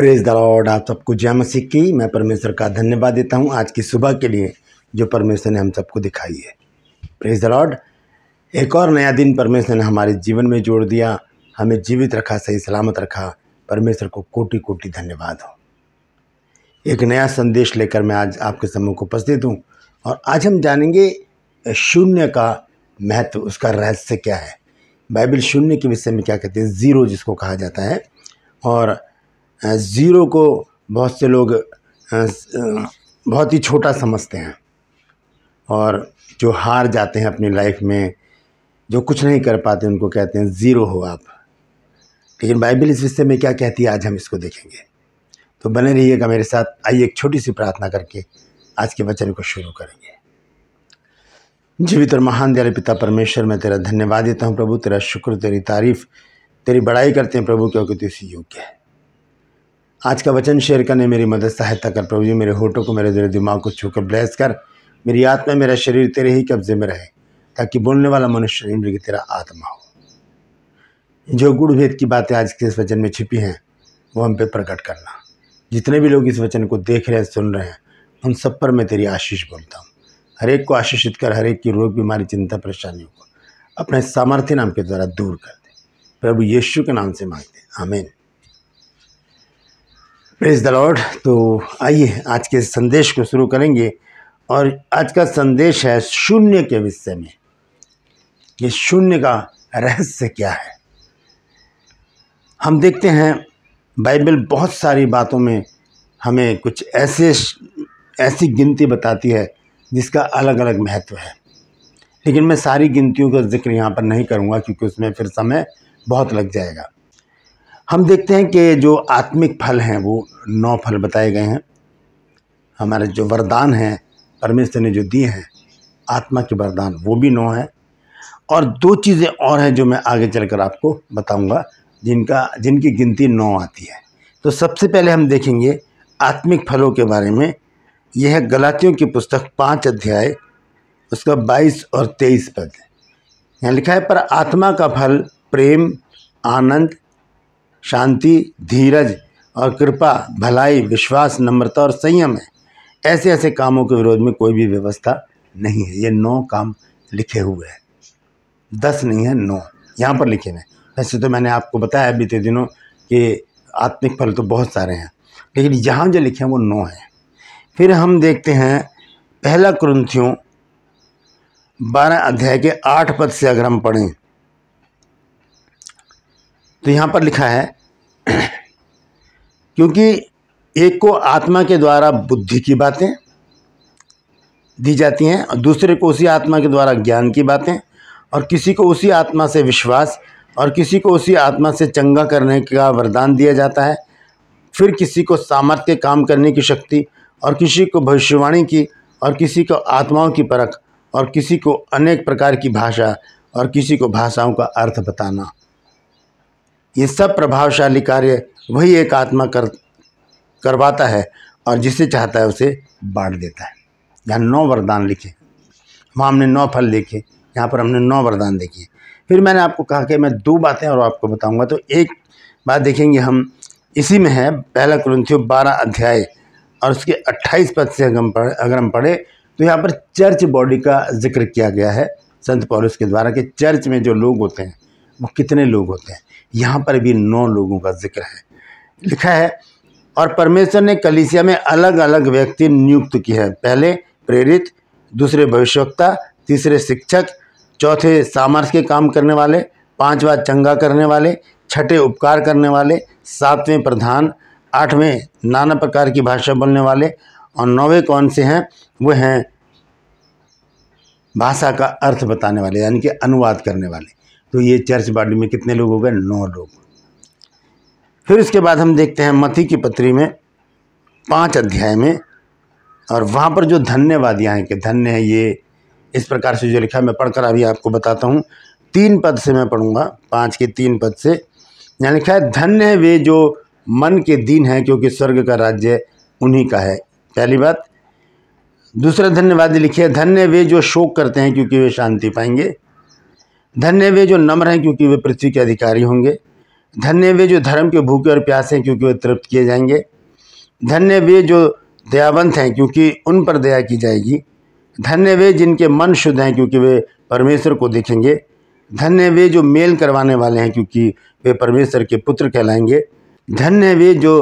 praise the Lord आप सबको जय मसीह की मैं परमेश्वर का धन्यवाद देता हूँ आज की सुबह के लिए जो परमेश्वर ने हम सबको दिखाई है प्रेज द लॉर्ड एक और नया दिन परमेश्वर ने हमारे जीवन में जोड़ दिया हमें जीवित रखा सही सलामत रखा परमेश्वर को कोटि कोटि धन्यवाद हो एक नया संदेश लेकर मैं आज आपके समूह को उपस्थित हूँ और आज हम जानेंगे शून्य का महत्व उसका रहस्य क्या है बाइबल शून्य के विषय में क्या कहते हैं ज़ीरो जिसको कहा जाता है और ज़ीरो को बहुत से लोग बहुत ही छोटा समझते हैं और जो हार जाते हैं अपनी लाइफ में जो कुछ नहीं कर पाते उनको कहते हैं ज़ीरो हो आप लेकिन बाइबल इस विषय में क्या कहती है आज हम इसको देखेंगे तो बने रहिएगा मेरे साथ आइए एक छोटी सी प्रार्थना करके आज के वचन को शुरू करेंगे जीवित और महान दयाल पिता परमेश्वर मैं तेरा धन्यवाद देता हूँ प्रभु तेरा शुक्र तेरी तारीफ़ तेरी बड़ाई करते हैं प्रभु क्योंकि तू इसी योग्य है आज का वचन शेयर करने मेरी मदद सहायता कर प्रभु जी मेरे होठों को मेरे जरिए दिमाग को छूकर ब्लेस कर मेरी आत्मा मेरा शरीर तेरे ही कब्जे में रहे ताकि बोलने वाला मनुष्य की तेरा आत्मा हो जो गुड़ भेद की बातें आज के इस वचन में छिपी हैं वो हम पे प्रकट करना जितने भी लोग इस वचन को देख रहे हैं सुन रहे हैं उन सब पर मैं तेरी आशीष बोलता हूँ हरेक को आशीषित कर हरेक की रोग बीमारी चिंता परेशानियों को अपने सामर्थ्य नाम के द्वारा दूर कर दे प्रभु यीशु के नाम से मांगते आमेन प्रेज द लॉर्ड तो आइए आज के संदेश को शुरू करेंगे और आज का संदेश है शून्य के विषय में ये शून्य का रहस्य क्या है हम देखते हैं बाइबल बहुत सारी बातों में हमें कुछ ऐसे ऐसी गिनती बताती है जिसका अलग अलग महत्व है लेकिन मैं सारी गिनतियों का जिक्र यहाँ पर नहीं करूँगा क्योंकि उसमें फिर समय बहुत लग जाएगा हम देखते हैं कि जो आत्मिक फल हैं वो नौ फल बताए गए हैं हमारे जो वरदान हैं परमेश्वर ने जो दिए हैं आत्मा के वरदान वो भी नौ हैं और दो चीज़ें और हैं जो मैं आगे चलकर आपको बताऊंगा जिनका जिनकी गिनती नौ आती है तो सबसे पहले हम देखेंगे आत्मिक फलों के बारे में यह गलातियों की पुस्तक पाँच अध्याय उसका बाईस और तेईस पद यहाँ लिखा है पर आत्मा का फल प्रेम आनंद शांति धीरज और कृपा भलाई विश्वास नम्रता और संयम है ऐसे ऐसे कामों के विरोध में कोई भी व्यवस्था नहीं है ये नौ काम लिखे हुए हैं दस नहीं है नौ यहाँ पर लिखे हैं वैसे तो मैंने आपको बताया बीते दिनों कि आत्मिक फल तो बहुत सारे हैं लेकिन यहाँ जो लिखे हैं वो नौ हैं फिर हम देखते हैं पहला क्रंथियों बारह अध्याय के आठ पद से अगर हम पढ़ें तो यहाँ पर लिखा है क्योंकि एक को आत्मा के द्वारा बुद्धि की बातें दी जाती हैं और दूसरे को उसी आत्मा के द्वारा ज्ञान की बातें और किसी को उसी आत्मा से विश्वास और किसी को उसी आत्मा से चंगा करने का वरदान दिया जाता है फिर किसी को सामर्थ्य काम करने की शक्ति और किसी को भविष्यवाणी की और किसी को आत्माओं की परख और किसी को अनेक प्रकार की भाषा और किसी को भाषाओं का अर्थ बताना ये सब प्रभावशाली कार्य वही एक आत्मा कर करवाता है और जिसे चाहता है उसे बांट देता है यहाँ नौ वरदान लिखे वहाँ हमने नौ फल देखे यहाँ पर हमने नौ वरदान देखे फिर मैंने आपको कहा कि मैं दो बातें और आपको बताऊंगा तो एक बात देखेंगे हम इसी में है पहला क्रंथियो बारह अध्याय और उसके अट्ठाईस पद से अगर हम पढ़े अगर हम पढ़े तो यहाँ पर चर्च बॉडी का जिक्र किया गया है संत पौलुस के द्वारा कि चर्च में जो लोग होते हैं वो कितने लोग होते हैं यहाँ पर भी नौ लोगों का जिक्र है लिखा है और परमेश्वर ने कलिसिया में अलग अलग व्यक्ति नियुक्त किए हैं पहले प्रेरित दूसरे भविष्यवक्ता तीसरे शिक्षक चौथे सामर्थ्य के काम करने वाले पांचवा चंगा करने वाले छठे उपकार करने वाले सातवें प्रधान आठवें नाना प्रकार की भाषा बोलने वाले और नौवे कौन से हैं वे हैं भाषा का अर्थ बताने वाले यानी कि अनुवाद करने वाले तो ये चर्च बॉडी में कितने लोग हो गए नौ लोग फिर उसके बाद हम देखते हैं मती की पत्री में पाँच अध्याय में और वहाँ पर जो धन्यवाद यहाँ के धन्य है ये इस प्रकार से जो लिखा है मैं पढ़कर अभी आपको बताता हूँ तीन पद से मैं पढ़ूँगा पाँच के तीन पद से यहाँ लिखा है धन्य है वे जो मन के दीन हैं क्योंकि स्वर्ग का राज्य उन्हीं का है पहली बात दूसरा धन्यवाद लिखिए धन्य वे जो शोक करते हैं क्योंकि वे शांति पाएंगे धन्य वे जो नम्र हैं क्योंकि वे पृथ्वी के अधिकारी होंगे धन्य वे जो धर्म के भूखे और प्यासे हैं क्योंकि वे तृप्त किए जाएंगे धन्य वे जो दयावंत हैं क्योंकि उन पर दया की जाएगी धन्य वे जिनके मन शुद्ध हैं क्योंकि वे परमेश्वर को देखेंगे धन्य वे जो मेल करवाने वाले हैं क्योंकि वे परमेश्वर के पुत्र कहलाएंगे धन्य वे जो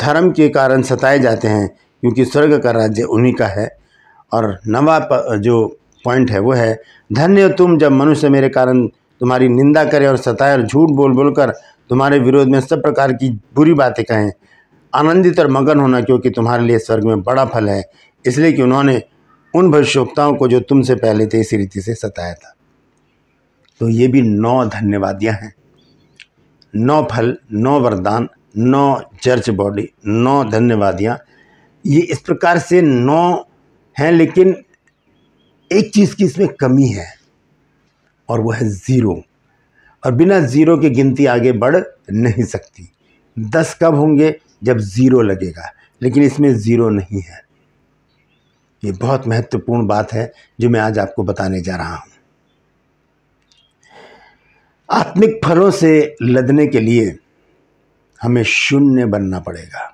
धर्म के कारण सताए जाते हैं क्योंकि स्वर्ग का राज्य उन्हीं का है और नवा जो पॉइंट है वो है धन्य तुम जब मनुष्य मेरे कारण तुम्हारी निंदा करे और सताए और झूठ बोल बोल कर तुम्हारे विरोध में सब प्रकार की बुरी बातें कहें आनंदित और मगन होना क्योंकि तुम्हारे लिए स्वर्ग में बड़ा फल है इसलिए कि उन्होंने उन भविष्योक्ताओं को जो तुमसे पहले थे इसी रीति से सताया था तो ये भी नौ धन्यवादियाँ हैं नौ फल नौ वरदान नौ चर्च बॉडी नौ धन्यवादियाँ ये इस प्रकार से नौ हैं लेकिन एक चीज़ की इसमें कमी है और वह है ज़ीरो और बिना ज़ीरो के गिनती आगे बढ़ नहीं सकती दस कब होंगे जब ज़ीरो लगेगा लेकिन इसमें ज़ीरो नहीं है ये बहुत महत्वपूर्ण बात है जो मैं आज आपको बताने जा रहा हूँ आत्मिक फलों से लदने के लिए हमें शून्य बनना पड़ेगा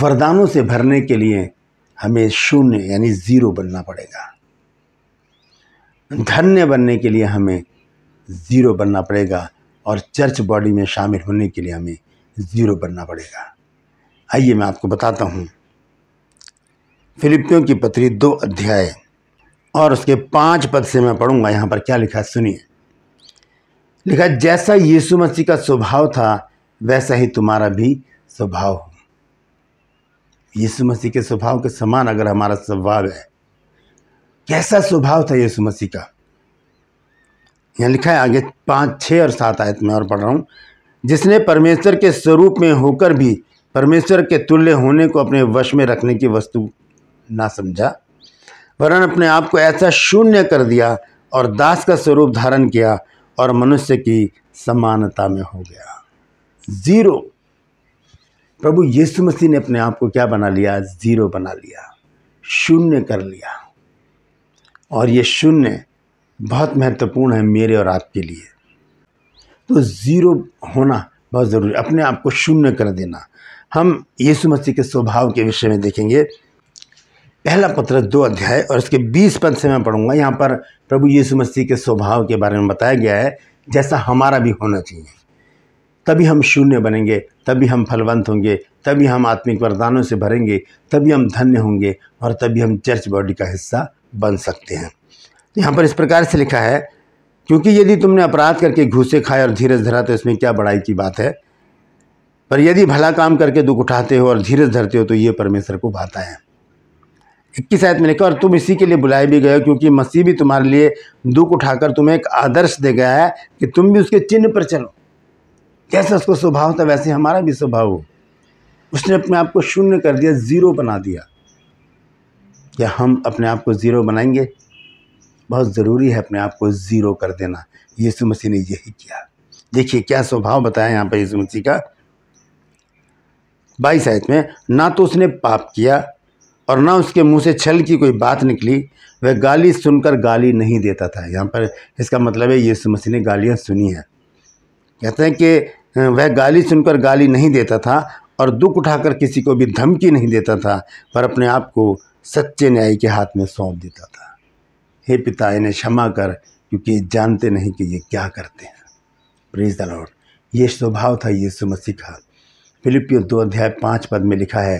वरदानों से भरने के लिए हमें शून्य यानी ज़ीरो बनना पड़ेगा धन्य बनने के लिए हमें ज़ीरो बनना पड़ेगा और चर्च बॉडी में शामिल होने के लिए हमें ज़ीरो बनना पड़ेगा आइए मैं आपको बताता हूँ फिलिपियों की पत्री दो अध्याय और उसके पाँच पद से मैं पढ़ूंगा यहाँ पर क्या लिखा सुनिए लिखा जैसा यीशु मसीह का स्वभाव था वैसा ही तुम्हारा भी स्वभाव हो यीशु मसीह के स्वभाव के समान अगर हमारा स्वभाव है कैसा स्वभाव था यीशु मसीह का यहाँ लिखा है आगे पाँच छः और सात आयत में और पढ़ रहा हूँ जिसने परमेश्वर के स्वरूप में होकर भी परमेश्वर के तुल्य होने को अपने वश में रखने की वस्तु ना समझा वरन अपने आप को ऐसा शून्य कर दिया और दास का स्वरूप धारण किया और मनुष्य की समानता में हो गया ज़ीरो प्रभु यीशु मसीह ने अपने आप को क्या बना लिया ज़ीरो बना लिया शून्य कर लिया और ये शून्य बहुत महत्वपूर्ण है मेरे और आपके लिए तो ज़ीरो होना बहुत ज़रूरी अपने आप को शून्य कर देना हम यीशु मसीह के स्वभाव के विषय में देखेंगे पहला पत्र दो अध्याय और इसके बीस पद से मैं पढ़ूंगा यहाँ पर प्रभु यीशु मसीह के स्वभाव के बारे में बताया गया है जैसा हमारा भी होना चाहिए तभी हम शून्य बनेंगे तभी हम फलवंत होंगे तभी हम आत्मिक वरदानों से भरेंगे तभी हम धन्य होंगे और तभी हम चर्च बॉडी का हिस्सा बन सकते हैं यहाँ पर इस प्रकार से लिखा है क्योंकि यदि तुमने अपराध करके घूसे खाए और धीरज धरा तो इसमें क्या बड़ाई की बात है पर यदि भला काम करके दुख उठाते हो और धीरज धरते हो तो ये परमेश्वर को भाता है इक्कीस आयत में लिखा और तुम इसी के लिए बुलाए भी गए क्योंकि मसीह भी तुम्हारे लिए दुख उठाकर तुम्हें एक आदर्श दे गया है कि तुम भी उसके चिन्ह पर चलो जैसा उसको स्वभाव था वैसे हमारा भी स्वभाव हो उसने अपने आप को शून्य कर दिया ज़ीरो बना दिया क्या हम अपने आप को ज़ीरो बनाएंगे बहुत ज़रूरी है अपने आप को ज़ीरो कर देना यीशु मसीह ने यही किया देखिए क्या स्वभाव बताया यहाँ पर यीशु मसीह का बाईस आयत में ना तो उसने पाप किया और ना उसके मुंह से छल की कोई बात निकली वह गाली सुनकर गाली नहीं देता था यहाँ पर इसका मतलब है यीशु मसीह ने गालियाँ सुनी है कहते हैं कि वह गाली सुनकर गाली नहीं देता था और दुख उठाकर किसी को भी धमकी नहीं देता था पर अपने आप को सच्चे न्याय के हाथ में सौंप देता था हे पिता इन्हें क्षमा कर क्योंकि जानते नहीं कि ये क्या करते हैं प्रेज द लॉर्ड ये स्वभाव था यीशु मसीह का फिलिपियो दो अध्याय पाँच पद में लिखा है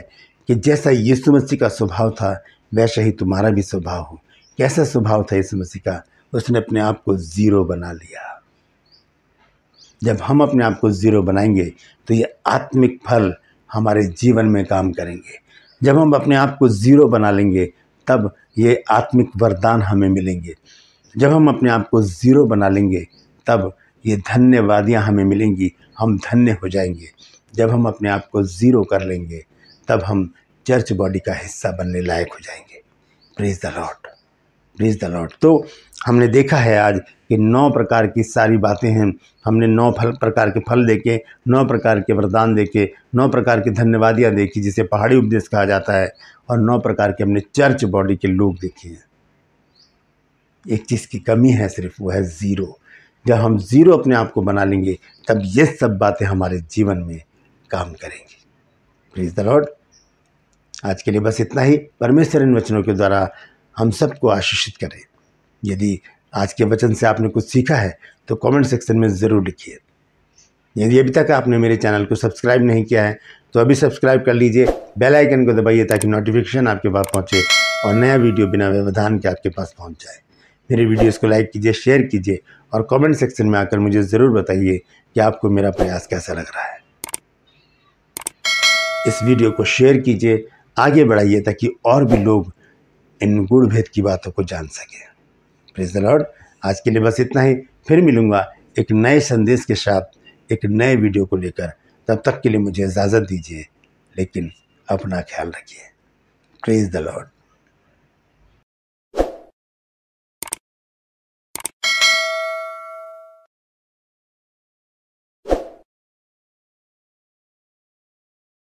कि जैसा यीशु मसीह का स्वभाव था वैसा ही तुम्हारा भी स्वभाव हो कैसा स्वभाव था यीशु मसीह का उसने अपने आप को ज़ीरो बना लिया जब हम अपने आप को ज़ीरो बनाएंगे तो ये आत्मिक फल हमारे जीवन में काम करेंगे जब हम अपने आप को ज़ीरो बना लेंगे तब ये आत्मिक वरदान हमें मिलेंगे जब हम अपने आप को ज़ीरो बना लेंगे तब ये धन्यवादियाँ हमें मिलेंगी हम धन्य हो जाएंगे जब हम अपने आप को ज़ीरो कर लेंगे तब हम चर्च बॉडी का हिस्सा बनने लायक हो जाएंगे praise the lord please the lord तो हमने देखा है आज कि नौ प्रकार की सारी बातें हैं हमने नौ फल प्रकार के फल देखे नौ प्रकार के वरदान देखे नौ प्रकार की धन्यवादियाँ देखी जिसे पहाड़ी उपदेश कहा जाता है और नौ प्रकार के हमने चर्च बॉडी के लोग देखे हैं एक चीज़ की कमी है सिर्फ वह है ज़ीरो जब हम ज़ीरो अपने आप को बना लेंगे तब ये सब बातें हमारे जीवन में काम करेंगी प्लीज़ द लॉर्ड आज के लिए बस इतना ही परमेश्वर इन वचनों के द्वारा हम सबको आशीषित करें यदि आज के वचन से आपने कुछ सीखा है तो कमेंट सेक्शन में ज़रूर लिखिए यदि अभी तक आपने मेरे चैनल को सब्सक्राइब नहीं किया है तो अभी सब्सक्राइब कर लीजिए बेल आइकन को दबाइए ताकि नोटिफिकेशन आपके पास पहुंचे और नया वीडियो बिना व्यवधान के आपके पास पहुंच जाए मेरे वीडियोस को लाइक कीजिए शेयर कीजिए और कमेंट सेक्शन में आकर मुझे ज़रूर बताइए कि आपको मेरा प्रयास कैसा लग रहा है इस वीडियो को शेयर कीजिए आगे बढ़ाइए ताकि और भी लोग इन गुण भेद की बातों को जान सके प्रेज द लॉर्ड आज के लिए बस इतना ही फिर मिलूंगा एक नए संदेश के साथ एक नए वीडियो को लेकर तब तक के लिए मुझे इजाज़त दीजिए लेकिन अपना ख्याल रखिए प्रेज द लॉर्ड